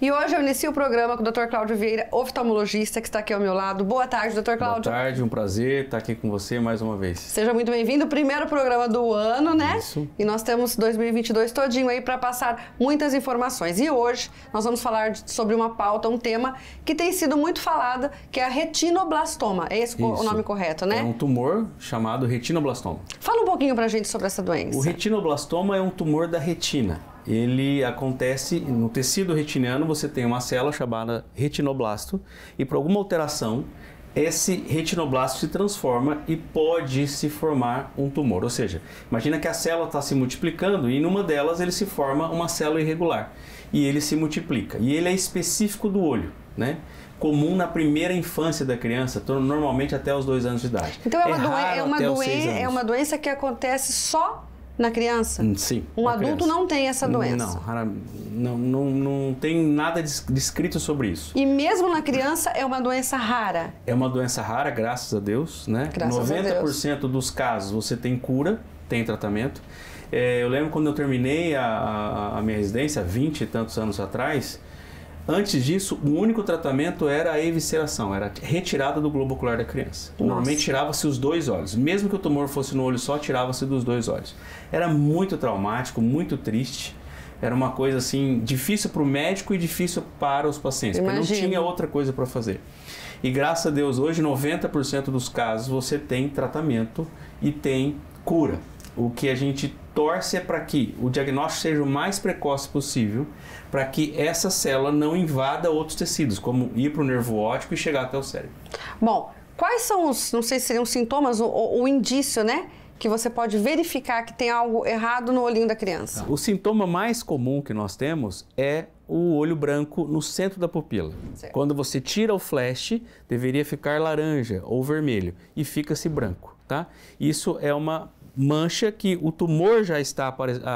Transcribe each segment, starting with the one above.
E hoje eu inicio o programa com o Dr. Cláudio Vieira, oftalmologista, que está aqui ao meu lado. Boa tarde, Dr. Cláudio. Boa tarde, um prazer estar aqui com você mais uma vez. Seja muito bem-vindo. Primeiro programa do ano, né? Isso. E nós temos 2022 todinho aí para passar muitas informações. E hoje nós vamos falar sobre uma pauta, um tema que tem sido muito falado, que é a retinoblastoma. É esse Isso. o nome correto, né? É um tumor chamado retinoblastoma. Fala um pouquinho pra gente sobre essa doença. O retinoblastoma é um tumor da retina ele acontece no tecido retiniano, você tem uma célula chamada retinoblasto e por alguma alteração esse retinoblasto se transforma e pode se formar um tumor. Ou seja, imagina que a célula está se multiplicando e numa delas ele se forma uma célula irregular e ele se multiplica. E ele é específico do olho, né? comum na primeira infância da criança, normalmente até os dois anos de idade. Então é uma, é, doen é, uma, doen é uma doença que acontece só na criança? Hum, sim. Um adulto criança. não tem essa doença? Não, não, não, não tem nada descrito sobre isso. E mesmo na criança é uma doença rara? É uma doença rara, graças a Deus, né? Graças 90% a Deus. dos casos você tem cura, tem tratamento. É, eu lembro quando eu terminei a, a minha residência, 20 e tantos anos atrás, Antes disso, o único tratamento era a evisceração, era retirada do globo ocular da criança. Nossa. Normalmente tirava-se os dois olhos. Mesmo que o tumor fosse no olho só, tirava-se dos dois olhos. Era muito traumático, muito triste. Era uma coisa assim difícil para o médico e difícil para os pacientes, Imagina. porque não tinha outra coisa para fazer. E graças a Deus, hoje 90% dos casos você tem tratamento e tem cura o que a gente torce é para que o diagnóstico seja o mais precoce possível, para que essa célula não invada outros tecidos, como ir para o nervo óptico e chegar até o cérebro. Bom, quais são os, não sei se seriam sintomas o indício, né? Que você pode verificar que tem algo errado no olhinho da criança. O sintoma mais comum que nós temos é o olho branco no centro da pupila. Certo. Quando você tira o flash, deveria ficar laranja ou vermelho e fica-se branco, tá? Isso é uma mancha que o tumor já está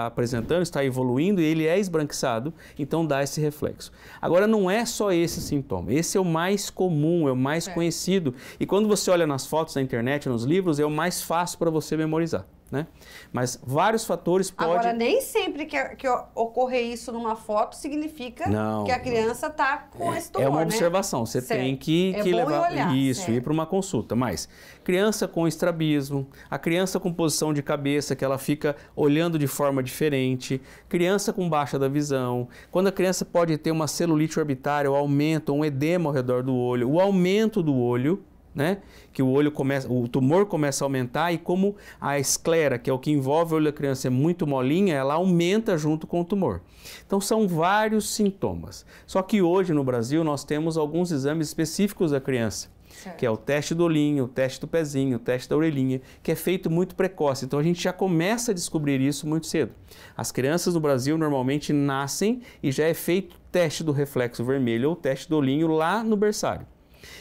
apresentando, está evoluindo e ele é esbranquiçado, então dá esse reflexo. Agora, não é só esse sintoma, esse é o mais comum, é o mais é. conhecido. E quando você olha nas fotos na internet, nos livros, é o mais fácil para você memorizar né? Mas vários fatores podem... Agora, nem sempre que, é, que ocorrer isso numa foto significa não, que a criança está com é, esse tumor, É uma né? observação, você né? tem que, é levar olhar, isso, certo. ir para uma consulta. Mas criança com estrabismo, a criança com posição de cabeça, que ela fica olhando de forma diferente, criança com baixa da visão, quando a criança pode ter uma celulite orbitária, o aumento, um edema ao redor do olho, o aumento do olho né? Que o olho começa, o tumor começa a aumentar e como a esclera, que é o que envolve o olho da criança, é muito molinha, ela aumenta junto com o tumor. Então são vários sintomas. Só que hoje no Brasil nós temos alguns exames específicos da criança. Certo. Que é o teste do olhinho, o teste do pezinho, o teste da orelhinha, que é feito muito precoce. Então a gente já começa a descobrir isso muito cedo. As crianças no Brasil normalmente nascem e já é feito o teste do reflexo vermelho ou o teste do olhinho lá no berçário.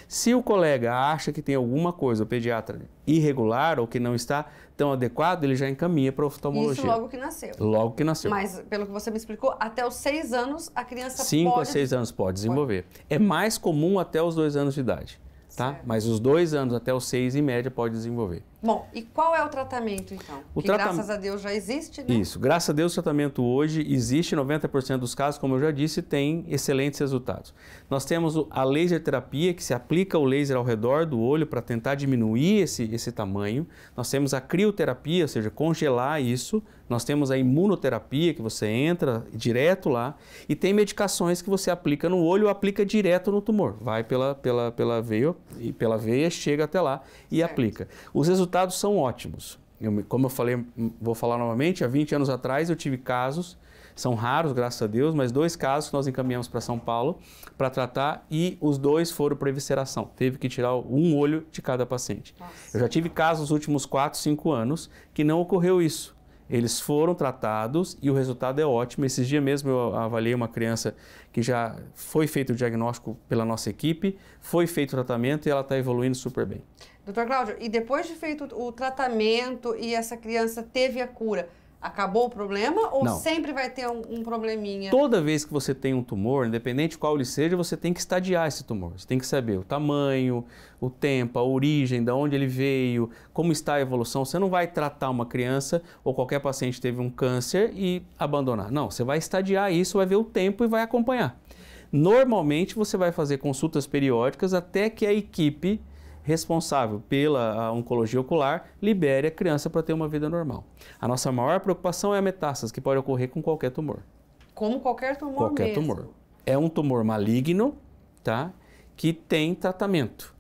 Se o colega acha que tem alguma coisa, o pediatra irregular ou que não está tão adequado, ele já encaminha para oftalmologia. Isso logo que nasceu. Logo que nasceu. Mas, pelo que você me explicou, até os seis anos a criança Cinco pode... Cinco a seis anos pode desenvolver. Pode. É mais comum até os dois anos de idade, tá? Certo. Mas os dois anos até os seis, em média, pode desenvolver. Bom, e qual é o tratamento então? O que tratam... graças a Deus já existe, né? Isso, graças a Deus o tratamento hoje existe, 90% dos casos, como eu já disse, tem excelentes resultados. Nós temos a laser terapia, que se aplica o laser ao redor do olho para tentar diminuir esse, esse tamanho. Nós temos a crioterapia, ou seja, congelar isso. Nós temos a imunoterapia, que você entra direto lá. E tem medicações que você aplica no olho ou aplica direto no tumor. Vai pela, pela, pela veia e pela veia, chega até lá e certo. aplica. Os resultados resultados são ótimos. Eu, como eu falei, hum, vou falar novamente, há 20 anos atrás eu tive casos, são raros, graças a Deus, mas dois casos que nós encaminhamos para São Paulo para tratar e os dois foram para evisceração. Teve que tirar um olho de cada paciente. Nossa. Eu já tive casos nos últimos 4, 5 anos que não ocorreu isso. Eles foram tratados e o resultado é ótimo. Esses dias mesmo eu avaliei uma criança que já foi feito o diagnóstico pela nossa equipe, foi feito o tratamento e ela está evoluindo super bem. Doutor Cláudio, e depois de feito o tratamento e essa criança teve a cura, acabou o problema ou Não. sempre vai ter um, um, probleminha? Toda vez que você tem um tumor, independente qual ele seja, você tem que estadiar esse tumor. Você tem que saber o tamanho, o tempo, a origem, de onde ele veio, como está a evolução. Você não vai tratar uma criança ou qualquer paciente teve um câncer e abandonar. Não, você vai estadiar isso, vai ver o tempo e vai acompanhar. Normalmente você vai fazer consultas periódicas até que a equipe responsável pela oncologia ocular libere a criança para ter uma vida normal. A nossa maior preocupação é a metástase, que pode ocorrer com qualquer tumor. Como qualquer tumor Qualquer mesmo. tumor. É um tumor maligno, tá? Que tem tratamento.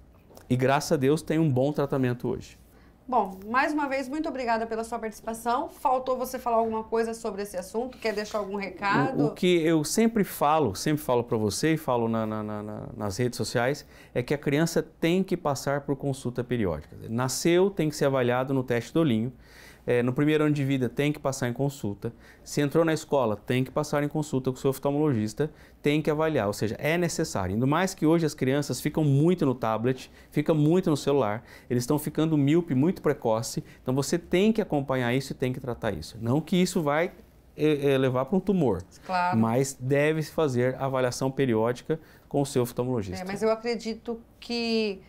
E graças a Deus tem um bom tratamento hoje. Bom, mais uma vez, muito obrigada pela sua participação. Faltou você falar alguma coisa sobre esse assunto? Quer deixar algum recado? O, o que eu sempre falo, sempre falo para você e falo na, na, na, nas redes sociais, é que a criança tem que passar por consulta periódica. Nasceu, tem que ser avaliado no teste do olhinho é, no primeiro ano de vida tem que passar em consulta. Se entrou na escola, tem que passar em consulta com o seu oftalmologista, tem que avaliar, ou seja, é necessário. Ainda mais que hoje as crianças ficam muito no tablet, ficam muito no celular, eles estão ficando míope muito precoce, então você tem que acompanhar isso e tem que tratar isso. Não que isso vai é, é, levar para um tumor, claro. mas deve-se fazer avaliação periódica com o seu oftalmologista. É, mas eu acredito que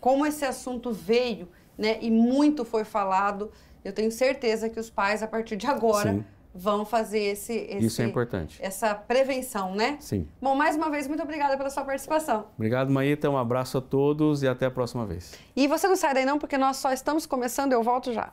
como esse assunto veio né, e muito foi falado, eu tenho certeza que os pais, a partir de agora, Sim. vão fazer esse, esse, Isso é importante. Essa prevenção, né? Sim. Bom, mais uma vez, muito obrigada pela sua participação. Obrigado, Maíta. Um abraço a todos e até a próxima vez. E você não sai daí não, porque nós só estamos começando. Eu volto já.